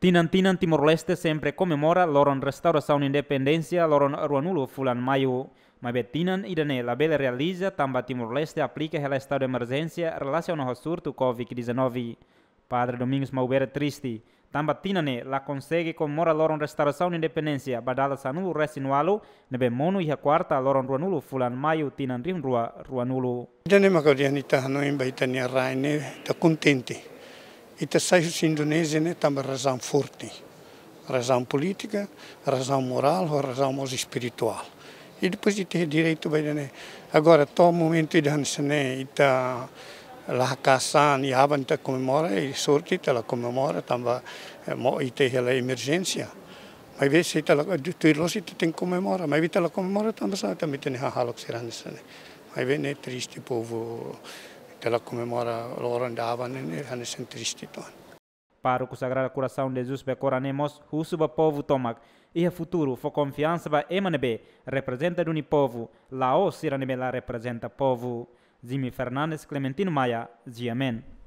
Tinantinan Timor-Leste sempre comemora loron restauração independência, loron ruanulo fulan maio mabetinan idane a bela realiza tamba Timor-Leste aplica rela estado de emergência relacionado ao surto Covid-19. Padre Domingos Maubera triste. Tamba tinane la consegue comemora loron restauração independência, badala sanulo resinualo, nebe mono e a quarta loron ruanulo fulan maio tinan rim rua ruanulo. Já nem magoria nita não embaitania raine, tá contente e os indonésios né, têm uma razão forte. Razão política, razão moral, ou razão espiritual. E depois de ter direito, né? agora, todo momento de dança, né? Então, lá caçan né, e tá comemora e sorte ela tá comemora tamba eh, e tem ela emergência mas vê se ela tudo se tem comemora mas vê ela comemora também sabe também tem a halok serança né. mas vê né triste povo ela comemora onde Havan e eles são tristes. Para o Sagrado Coração de Jesus Becoranemos, o povo tomac. E o futuro foi confiança para MNB, representa do povo. Laos, Iranebe lá representa povo. Zimi Fernandes, Clementino Maia, Ziamen.